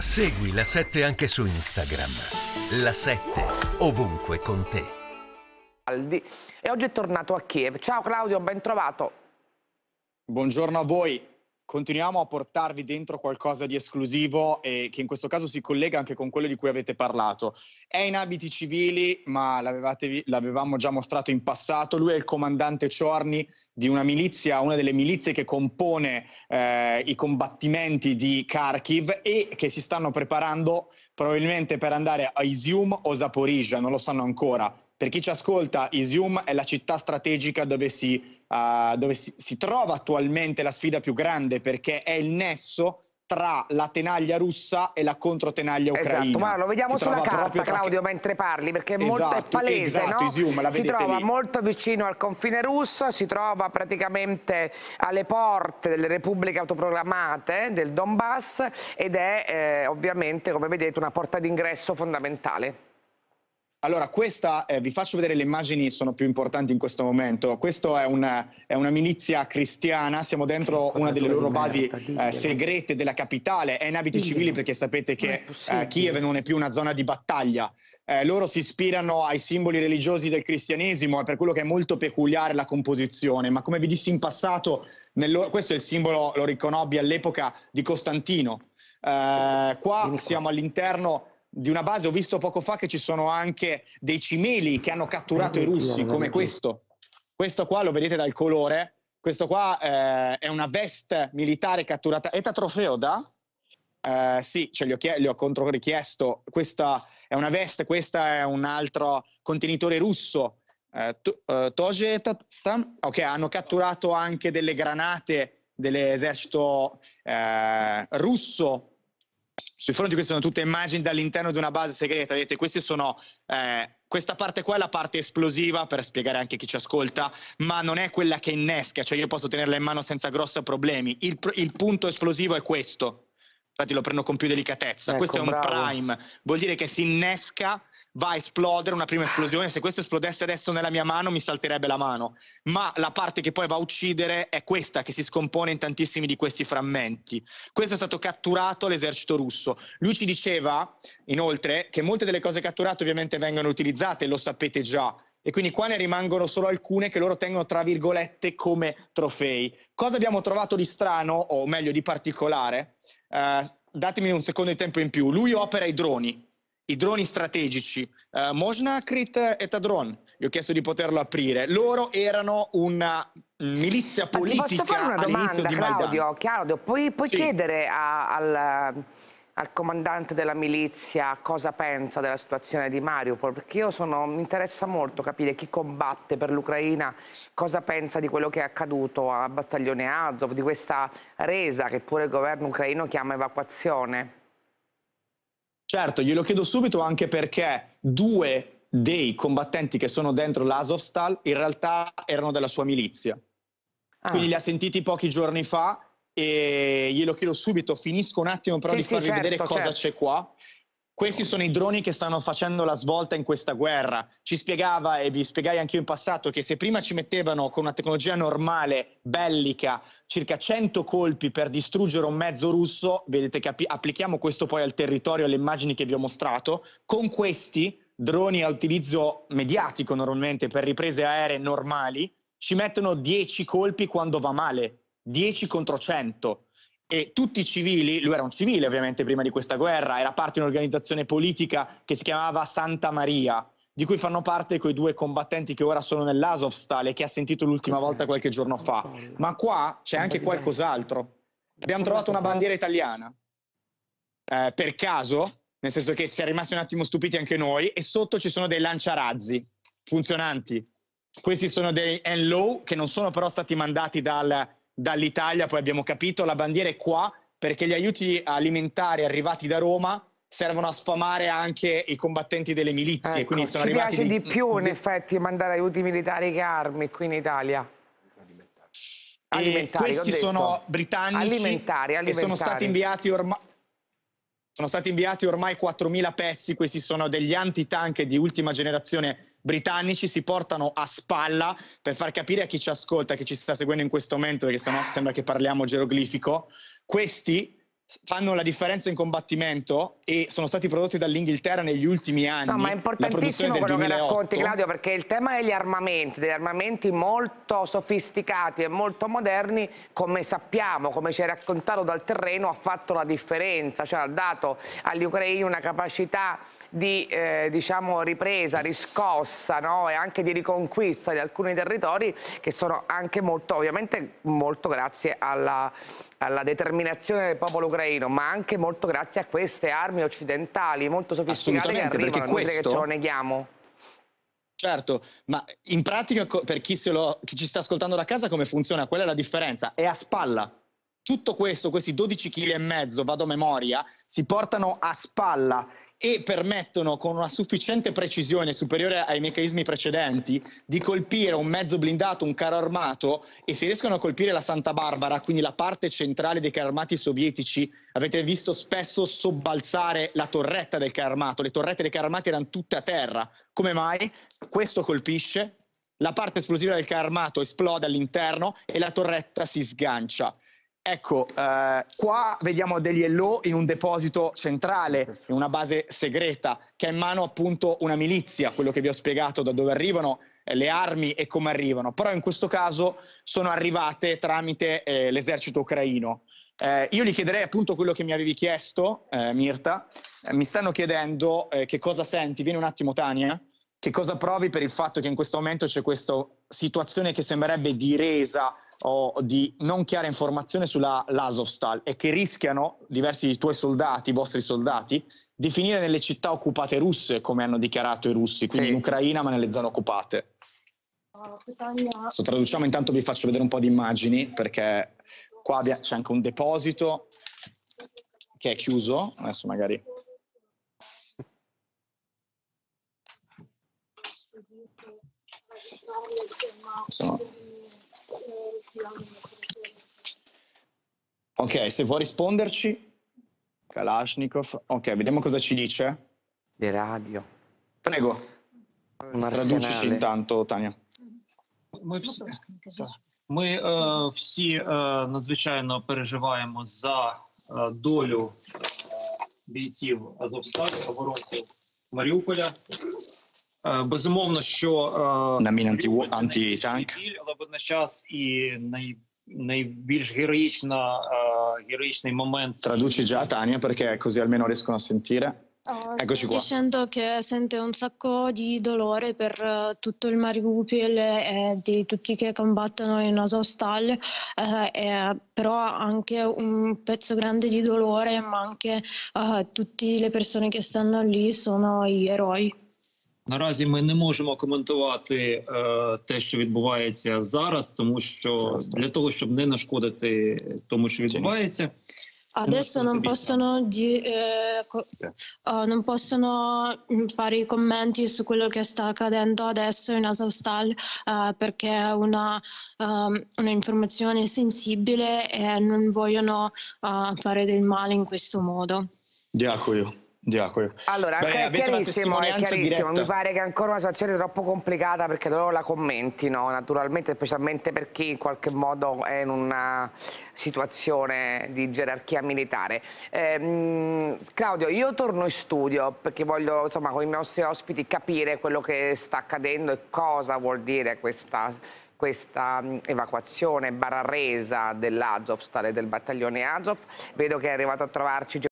Segui la 7 anche su Instagram. La 7 ovunque con te. E oggi è tornato a Kiev. Ciao Claudio, ben trovato. Buongiorno a voi continuiamo a portarvi dentro qualcosa di esclusivo e che in questo caso si collega anche con quello di cui avete parlato. È in abiti civili, ma l'avevamo già mostrato in passato. Lui è il comandante Ciorni di una milizia, una delle milizie che compone eh, i combattimenti di Kharkiv e che si stanno preparando probabilmente per andare a Izium o Zaporizhia, non lo sanno ancora per chi ci ascolta, Isium è la città strategica dove, si, uh, dove si, si, trova attualmente la sfida più grande perché è il nesso tra la tenaglia russa e la controtenaglia esatto, ucraina. Esatto, ma lo vediamo si sulla carta, Claudio, mentre parli, perché è esatto, molto palese, esatto, no? Isium, si trova lì. molto vicino al confine russo, si trova praticamente alle porte delle repubbliche autoproclamate del Donbass ed è eh, ovviamente, come vedete, una porta d'ingresso fondamentale. Allora, questa, eh, vi faccio vedere le immagini, sono più importanti in questo momento. Questa è una, è una milizia cristiana, siamo dentro una delle loro basi eh, segrete della capitale, è in abiti civili perché sapete che eh, Kiev non è più una zona di battaglia. Eh, loro si ispirano ai simboli religiosi del cristianesimo e per quello che è molto peculiare la composizione, ma come vi dissi in passato, nel, questo è il simbolo, lo riconobbi all'epoca, di Costantino. Eh, qua siamo all'interno di una base. Ho visto poco fa che ci sono anche dei cimeli che hanno catturato i russi, come questo. Questo qua lo vedete dal colore. Questo qua eh, è una veste militare catturata. Eta trofeo da? Eh, sì, cioè, gli ho, ho controrechiesto. Questa è una veste, questa è un altro contenitore russo. Eh, Toge eh, Ok, hanno catturato anche delle granate dell'esercito eh, russo sui fronti, queste sono tutte immagini dall'interno di una base segreta, vedete, queste sono... Eh, questa parte qua è la parte esplosiva per spiegare anche chi ci ascolta, ma non è quella che innesca, cioè io posso tenerla in mano senza grossi problemi. Il, il punto esplosivo è questo, infatti lo prendo con più delicatezza. Ecco, questo è un bravo. prime, vuol dire che si innesca, va a esplodere una prima esplosione. Se questo esplodesse adesso nella mia mano, mi salterebbe la mano. Ma la parte che poi va a uccidere è questa, che si scompone in tantissimi di questi frammenti. Questo è stato catturato all'esercito russo. Lui ci diceva, inoltre, che molte delle cose catturate ovviamente vengono utilizzate, lo sapete già e quindi qua ne rimangono solo alcune che loro tengono tra virgolette come trofei. Cosa abbiamo trovato di strano, o meglio di particolare? Eh, datemi un secondo di tempo in più. Lui opera i droni, i droni strategici. Eh, Mojna, Krit e Gli ho chiesto di poterlo aprire. Loro erano una milizia politica. Ma ti posso fare una domanda, Claudio? Claudio, puoi, puoi sì. chiedere a, al al comandante della milizia cosa pensa della situazione di Mariupol, perché io sono, mi interessa molto capire chi combatte per l'Ucraina, cosa pensa di quello che è accaduto a Battaglione Azov, di questa resa che pure il governo ucraino chiama evacuazione. Certo, glielo chiedo subito anche perché due dei combattenti che sono dentro l'Azovstal in realtà erano della sua milizia. Ah. Quindi li ha sentiti pochi giorni fa e glielo chiedo subito, finisco un attimo però sì, di farvi certo, vedere cosa certo. c'è qua. Questi sono i droni che stanno facendo la svolta in questa guerra. Ci spiegava, e vi spiegai anche io in passato, che se prima ci mettevano con una tecnologia normale, bellica, circa 100 colpi per distruggere un mezzo russo, vedete che applichiamo questo poi al territorio, alle immagini che vi ho mostrato, con questi droni a utilizzo mediatico normalmente per riprese aeree normali, ci mettono 10 colpi quando va male 10 contro 100 e tutti i civili, lui era un civile ovviamente prima di questa guerra, era parte di un'organizzazione politica che si chiamava Santa Maria, di cui fanno parte quei due combattenti che ora sono nell'Azovstal e che ha sentito l'ultima volta qualche giorno fa. Ma qua c'è anche qualcos'altro. Abbiamo trovato una bandiera italiana, eh, per caso, nel senso che si è rimasti un attimo stupiti anche noi, e sotto ci sono dei lanciarazzi funzionanti. Questi sono dei NLO che non sono però stati mandati dal dall'Italia, poi abbiamo capito, la bandiera è qua perché gli aiuti alimentari arrivati da Roma servono a sfamare anche i combattenti delle milizie. Ecco, ci piace di, di più, in di... effetti, mandare aiuti militari che armi qui in Italia. Alimentari, e questi sono britannici alimentari, alimentari. che sono stati inviati ormai sono stati inviati ormai 4.000 pezzi, questi sono degli antitank di ultima generazione britannici, si portano a spalla per far capire a chi ci ascolta, che ci sta seguendo in questo momento, perché sennò sembra che parliamo geroglifico. Questi fanno la differenza in combattimento e sono stati prodotti dall'Inghilterra negli ultimi anni. No, ma è importantissimo quello 2008. che racconti Claudio perché il tema degli armamenti, degli armamenti molto sofisticati e molto moderni, come sappiamo, come ci è raccontato dal terreno, ha fatto la differenza, cioè ha dato agli ucraini una capacità di eh, diciamo, ripresa, riscossa no? e anche di riconquista di alcuni territori che sono anche molto, ovviamente molto grazie alla, alla determinazione del popolo ucraino, ma anche molto grazie a queste armi occidentali molto sofisticate che arrivano, questo... che ce lo neghiamo. Certo, ma in pratica per chi, lo, chi ci sta ascoltando da casa come funziona? Qual è la differenza? È a spalla tutto questo, questi 12 kg e mezzo, vado a memoria, si portano a spalla e permettono con una sufficiente precisione superiore ai meccanismi precedenti di colpire un mezzo blindato, un carro armato e se riescono a colpire la Santa Barbara, quindi la parte centrale dei carri armati sovietici, avete visto spesso sobbalzare la torretta del carro armato, le torrette dei carri armati erano tutte a terra. Come mai? Questo colpisce, la parte esplosiva del carro armato esplode all'interno e la torretta si sgancia. Ecco, eh, qua vediamo degli LO in un deposito centrale, in una base segreta, che ha in mano appunto una milizia, quello che vi ho spiegato da dove arrivano eh, le armi e come arrivano. Però in questo caso sono arrivate tramite eh, l'esercito ucraino. Eh, io gli chiederei appunto quello che mi avevi chiesto, eh, Mirta. Eh, mi stanno chiedendo che cosa senti. Vieni un attimo, Tania. Che cosa provi per il fatto che in questo momento c'è questa situazione che sembrerebbe di resa o di non chiara informazione sulla Lasovstal e che rischiano diversi tuoi soldati, i vostri soldati, di finire nelle città occupate russe, come hanno dichiarato i russi, quindi sì. in Ucraina ma nelle zone occupate. Adesso traduciamo, intanto vi faccio vedere un po' di immagini perché qua c'è anche un deposito che è chiuso, adesso magari... Sono Ok, se può risponderci, Kalashnikov. Ok, vediamo cosa ci dice. Le radio. Prego. Un Traducici intanto, Tania. Ми ми е, всі е, надзвичайно переживаємо за е, долю бійців Азовсталі, оборонців Маріуполя. Безумовно, що на мін антитанк, але водночас і най, найбільш героїчна героїчний момент Traduci già Tania perché così almeno riescono a sentire. Oh, Eccoci qua. Dicendo che sente un sacco di dolore per uh, tutto il Mariupol e di tutti che combattono in Azovstal, eh, eh, però anche un pezzo grande di dolore, ma anche uh, eh, tutte le persone che stanno lì sono gli eroi. Наразі ми не можемо коментувати е, те, що відбувається зараз, тому що для того, щоб не нашкодити тому, що відбувається. Adesso non possono, di, eh, uh, non possono fare i commenti su quello che sta accadendo adesso in Asaustal uh, perché è una, um, un'informazione sensibile e non vogliono uh, fare del male in questo modo. Дякую. Diacono. Allora, Beh, è chiarissimo, è chiarissimo. mi pare che ancora una situazione troppo complicata perché loro la commentino, naturalmente, specialmente per chi in qualche modo è in una situazione di gerarchia militare. Eh, Claudio, io torno in studio perché voglio, insomma, con i nostri ospiti capire quello che sta accadendo e cosa vuol dire questa questa mm, evacuazione barra resa dell'Azov, stare del battaglione Azov. Vedo che è arrivato a trovarci